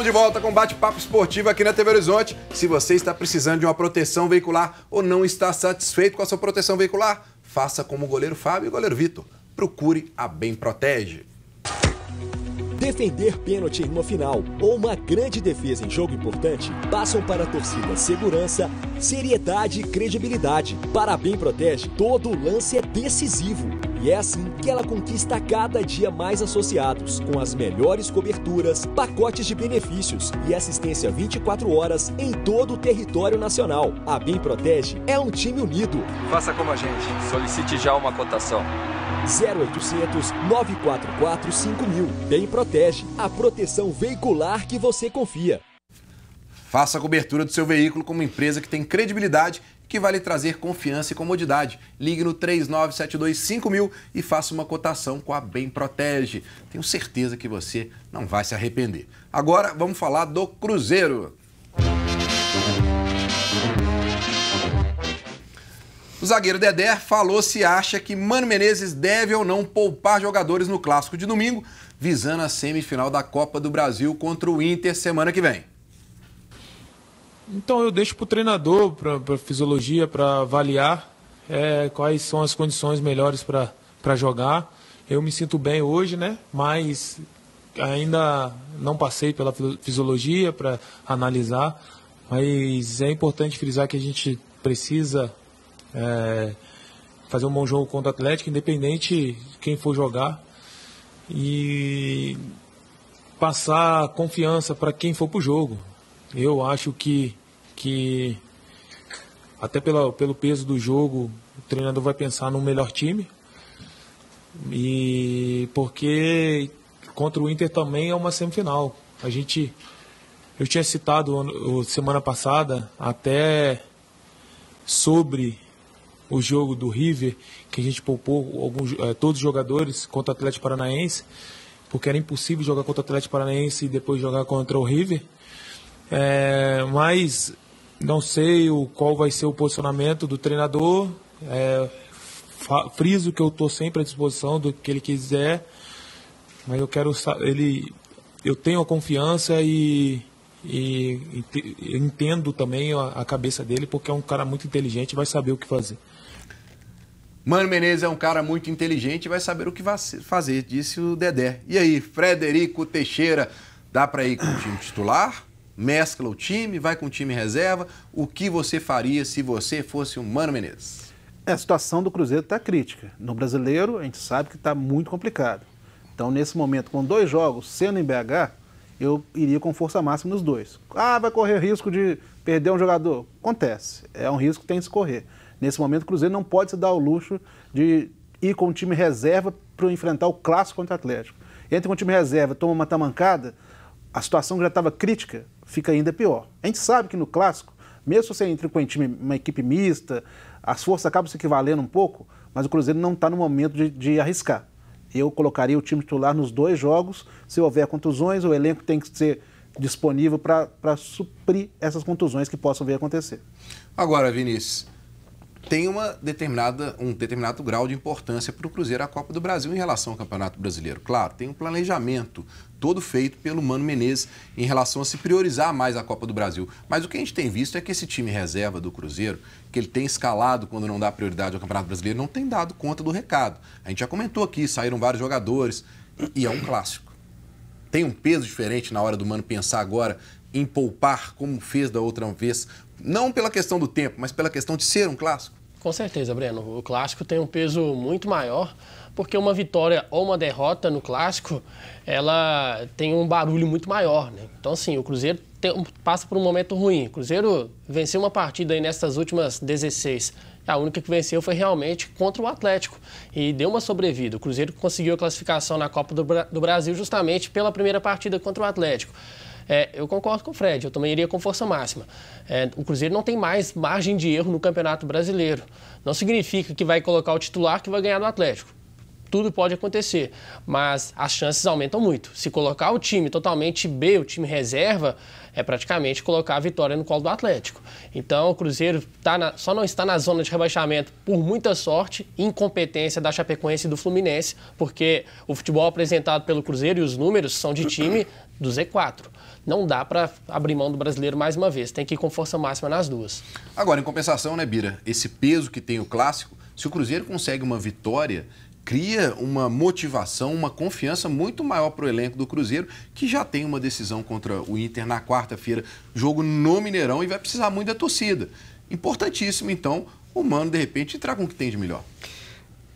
Estamos de volta com bate-papo esportivo aqui na TV Horizonte. Se você está precisando de uma proteção veicular ou não está satisfeito com a sua proteção veicular, faça como o goleiro Fábio e o goleiro Vitor. Procure a Bem Protege. Defender pênalti em uma final ou uma grande defesa em jogo importante passam para a torcida segurança, seriedade e credibilidade. Para a Bem Protege, todo lance é decisivo. E é assim que ela conquista cada dia mais associados, com as melhores coberturas, pacotes de benefícios e assistência 24 horas em todo o território nacional. A Bem Protege é um time unido. Faça como a gente, solicite já uma cotação. 0800 944 5000. Bem Protege, a proteção veicular que você confia. Faça a cobertura do seu veículo com uma empresa que tem credibilidade que vai lhe trazer confiança e comodidade. Ligue no 39725000 e faça uma cotação com a Bem Protege. Tenho certeza que você não vai se arrepender. Agora vamos falar do Cruzeiro. O zagueiro Dedé falou se acha que Mano Menezes deve ou não poupar jogadores no clássico de domingo, visando a semifinal da Copa do Brasil contra o Inter semana que vem. Então eu deixo para o treinador, para a fisiologia, para avaliar é, quais são as condições melhores para jogar. Eu me sinto bem hoje, né? Mas ainda não passei pela fisiologia para analisar. Mas é importante frisar que a gente precisa é, fazer um bom jogo contra o Atlético, independente de quem for jogar. E passar confiança para quem for para o jogo. Eu acho que que até pela, pelo peso do jogo, o treinador vai pensar no melhor time. E porque contra o Inter também é uma semifinal. A gente eu tinha citado semana passada até sobre o jogo do River, que a gente poupou alguns, eh, todos os jogadores contra o Atlético Paranaense, porque era impossível jogar contra o Atlético Paranaense e depois jogar contra o River. É, mas não sei o, qual vai ser o posicionamento do treinador. É, friso que eu estou sempre à disposição do que ele quiser, mas eu quero ele, eu tenho a confiança e, e, entendo também a, a, cabeça dele porque é um cara muito inteligente, vai saber o que fazer. Mano Menezes é um cara muito inteligente, vai saber o que vai fazer, disse o Dedé. E aí, Frederico Teixeira, dá para ir com o time titular? mescla o time, vai com o time reserva. O que você faria se você fosse o Mano Menezes? É, a situação do Cruzeiro está crítica. No brasileiro, a gente sabe que está muito complicado. Então, nesse momento, com dois jogos sendo em BH, eu iria com força máxima nos dois. Ah, vai correr risco de perder um jogador? Acontece. É um risco que tem que se correr. Nesse momento, o Cruzeiro não pode se dar o luxo de ir com o time reserva para enfrentar o clássico contra o Atlético. Entra com o time reserva, toma uma tamancada, a situação já estava crítica, fica ainda pior. A gente sabe que no clássico, mesmo se você entra com um time, uma equipe mista, as forças acabam se equivalendo um pouco, mas o Cruzeiro não está no momento de, de, arriscar. Eu colocaria o time titular nos dois jogos. Se houver contusões, o elenco tem que ser disponível para suprir essas contusões que possam vir acontecer. Agora, Vinícius, tem uma determinada, um determinado grau de importância para o Cruzeiro a Copa do Brasil em relação ao Campeonato Brasileiro. Claro, tem um planejamento todo feito pelo Mano Menezes em relação a se priorizar mais a Copa do Brasil. Mas o que a gente tem visto é que esse time reserva do Cruzeiro, que ele tem escalado quando não dá prioridade ao Campeonato Brasileiro, não tem dado conta do recado. A gente já comentou aqui, saíram vários jogadores e é um clássico. Tem um peso diferente na hora do Mano pensar agora em poupar, como fez da outra vez, não pela questão do tempo, mas pela questão de ser um clássico? Com certeza, Breno. O clássico tem um peso muito maior, porque uma vitória ou uma derrota no clássico, ela tem um barulho muito maior. Né? Então, assim, o Cruzeiro tem, passa por um momento ruim. O Cruzeiro venceu uma partida aí nessas últimas 16. A única que venceu foi realmente contra o Atlético e deu uma sobrevida. O Cruzeiro conseguiu a classificação na Copa do, Bra do Brasil justamente pela primeira partida contra o Atlético. É, eu concordo com o Fred, eu também iria com força máxima. É, o Cruzeiro não tem mais margem de erro no Campeonato Brasileiro. Não significa que vai colocar o titular que vai ganhar do Atlético tudo pode acontecer, mas as chances aumentam muito. Se colocar o time totalmente B, o time reserva, é praticamente colocar a vitória no colo do Atlético. Então o Cruzeiro tá na, só não está na zona de rebaixamento por muita sorte e incompetência da Chapecoense e do Fluminense, porque o futebol apresentado pelo Cruzeiro e os números são de time do Z4. Não dá para abrir mão do brasileiro mais uma vez, tem que ir com força máxima nas duas. Agora, em compensação, né, Bira? Esse peso que tem o clássico, se o Cruzeiro consegue uma vitória, cria uma motivação, uma confiança muito maior para o elenco do Cruzeiro, que já tem uma decisão contra o Inter na quarta-feira, jogo no Mineirão, e vai precisar muito da torcida. Importantíssimo, então, o Mano, de repente, traga o que tem de melhor.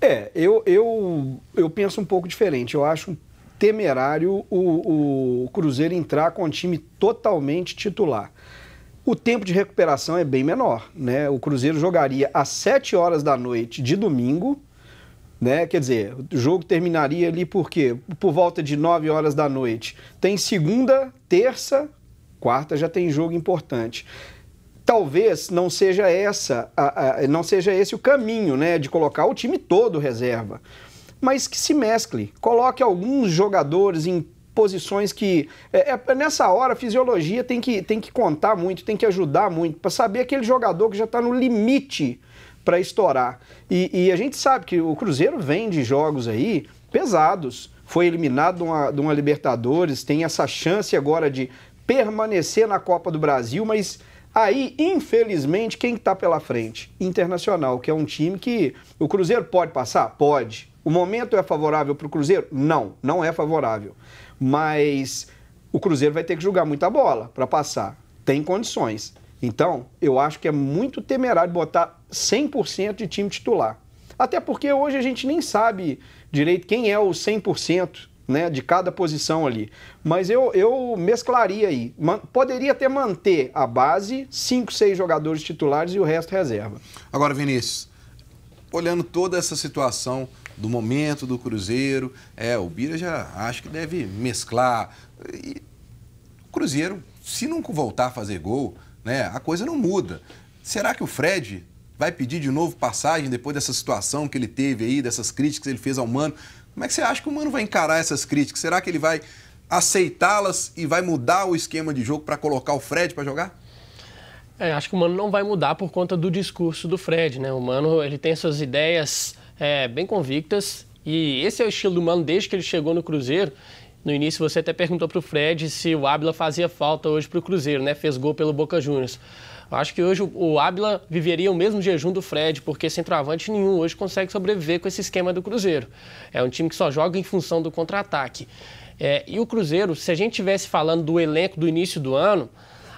É, eu, eu, eu penso um pouco diferente. Eu acho temerário o, o Cruzeiro entrar com um time totalmente titular o tempo de recuperação é bem menor. Né? O Cruzeiro jogaria às 7 horas da noite de domingo né? Quer dizer, o jogo terminaria ali por quê? Por volta de 9 horas da noite. Tem segunda, terça, quarta já tem jogo importante. Talvez não seja essa, a, a, não seja esse o caminho, né, de colocar o time todo reserva, mas que se mescle, coloque alguns jogadores em posições que é, é, nessa hora a fisiologia tem que, tem que contar muito, tem que ajudar muito para saber aquele jogador que já está no limite para estourar. E, e, a gente sabe que o Cruzeiro vem de jogos aí pesados. Foi eliminado de uma, de uma Libertadores, tem essa chance agora de permanecer na Copa do Brasil, mas Aí, infelizmente, quem está pela frente? Internacional, que é um time que o Cruzeiro pode passar? Pode. O momento é favorável para o Cruzeiro? Não, não é favorável. Mas o Cruzeiro vai ter que jogar muita bola para passar. Tem condições. Então, eu acho que é muito temerário botar 100% de time titular. Até porque hoje a gente nem sabe direito quem é o 100% né, de cada posição ali. Mas eu, eu mesclaria aí. poderia até manter a base, 5, 6 jogadores titulares e o resto reserva. Agora, Vinícius, olhando toda essa situação do momento do Cruzeiro, é, o Bira já acho que deve mesclar. E, o Cruzeiro, se não voltar a fazer gol, né, a coisa não muda. Será que o Fred vai pedir de novo passagem depois dessa situação que ele teve aí, dessas críticas que ele fez ao Mano. Como é que você acha que o Mano vai encarar essas críticas? Será que ele vai aceitá-las e vai mudar o esquema de jogo para colocar o Fred para jogar? É, acho que o Mano não vai mudar por conta do discurso do Fred, né? O Mano, ele tem suas ideias é, bem convictas e esse é o estilo do Mano desde que ele chegou no Cruzeiro. No início você até perguntou para o Fred se o Ábila fazia falta hoje para o Cruzeiro, né? Fez gol pelo Boca Juniors. Acho que hoje o Ábila viveria o mesmo jejum do Fred, porque centroavante nenhum hoje consegue sobreviver com esse esquema do Cruzeiro. É um time que só joga em função do contra-ataque. É, e o Cruzeiro, se a gente tivesse falando do elenco do início do ano,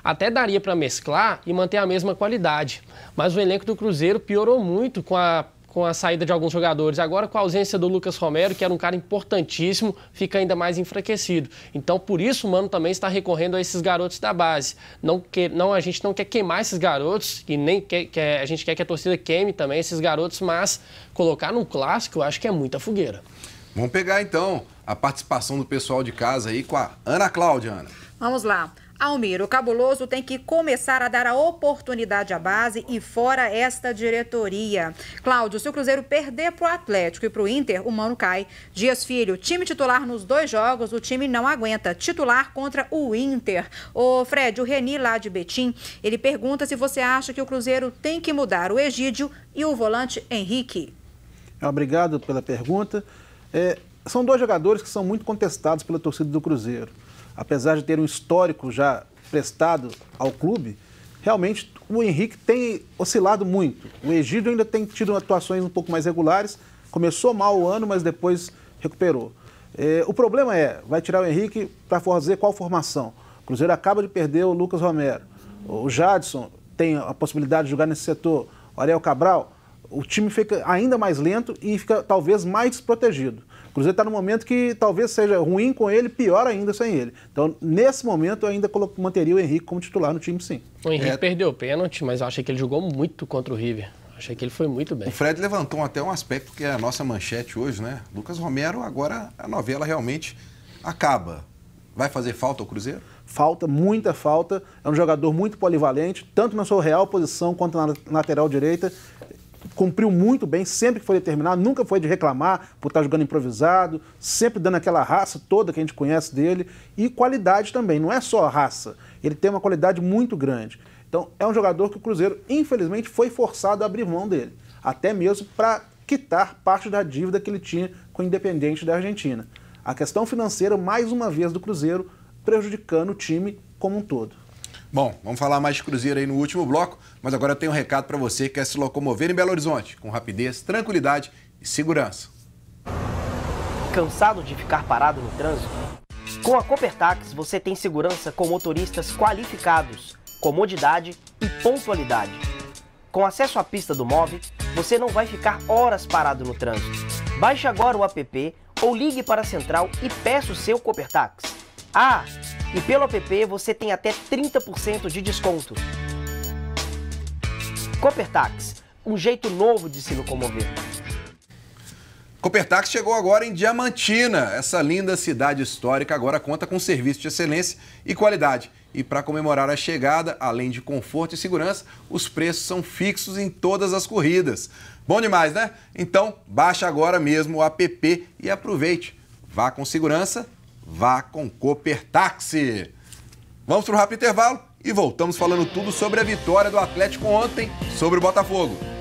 até daria para mesclar e manter a mesma qualidade. Mas o elenco do Cruzeiro piorou muito com a com a saída de alguns jogadores. Agora, com a ausência do Lucas Romero, que era um cara importantíssimo, fica ainda mais enfraquecido. Então, por isso, o Mano também está recorrendo a esses garotos da base. Não que, não, a gente não quer queimar esses garotos, e nem quer, quer, a gente quer que a torcida queime também esses garotos, mas colocar num clássico, eu acho que é muita fogueira. Vamos pegar, então, a participação do pessoal de casa aí com a Ana Cláudia, Ana. Vamos lá. Almiro Cabuloso tem que começar a dar a oportunidade à base e fora esta diretoria. Cláudio, se o Cruzeiro perder para o Atlético e para o Inter, o Mano cai. Dias Filho, time titular nos dois jogos, o time não aguenta. Titular contra o Inter. O Fred, o Reni lá de Betim, ele pergunta se você acha que o Cruzeiro tem que mudar o Egídio e o volante Henrique. Ah, obrigado pela pergunta. É, são dois jogadores que são muito contestados pela torcida do Cruzeiro apesar de ter um histórico já prestado ao clube, realmente o Henrique tem oscilado muito. O Egídio ainda tem tido atuações um pouco mais regulares, começou mal o ano, mas depois recuperou. É, o problema é, vai tirar o Henrique para fazer qual formação? O Cruzeiro acaba de perder o Lucas Romero. O Jadson tem a possibilidade de jogar nesse setor. O Ariel Cabral o time fica ainda mais lento e fica talvez mais desprotegido. O Cruzeiro está num momento que talvez seja ruim com ele, pior ainda sem ele. Então, nesse momento, eu ainda manteria o Henrique como titular no time, sim. O Henrique é... perdeu o pênalti, mas eu achei que ele jogou muito contra o River. Achei que ele foi muito bem. O Fred levantou até um aspecto que é a nossa manchete hoje, né? Lucas Romero, agora a novela realmente acaba. Vai fazer falta ao Cruzeiro? Falta, muita falta. É um jogador muito polivalente, tanto na sua real posição quanto na lateral direita cumpriu muito bem, sempre que foi determinado, nunca foi de reclamar por estar jogando improvisado, sempre dando aquela raça toda que a gente conhece dele. E qualidade também, não é só raça. Ele tem uma qualidade muito grande. Então, é um jogador que o Cruzeiro, infelizmente, foi forçado a abrir mão dele, até mesmo para quitar parte da dívida que ele tinha com o Independente da Argentina. A questão financeira, mais uma vez, do Cruzeiro prejudicando o time como um todo. Bom, vamos falar mais de Cruzeiro aí no último bloco, mas agora eu tenho um recado para você que quer se locomover em Belo Horizonte com rapidez, tranquilidade e segurança. Cansado de ficar parado no trânsito? Com a Copertax você tem segurança com motoristas qualificados, comodidade e pontualidade. Com acesso à pista do MOV, você não vai ficar horas parado no trânsito. Baixe agora o app ou ligue para a central e peça o seu Copertax. Ah, e pelo app você tem até 30% de desconto. Copertax, um jeito novo de se locomover. Copertax chegou agora em Diamantina. Essa linda cidade histórica agora conta com serviço de excelência e qualidade. E para comemorar a chegada, além de conforto e segurança, os preços são fixos em todas as corridas. Bom demais, né? Então, baixa agora mesmo o app e aproveite. Vá com segurança vá com Cooper Táxi. Vamos para o rápido intervalo e voltamos falando tudo sobre a vitória do Atlético ontem sobre o Botafogo.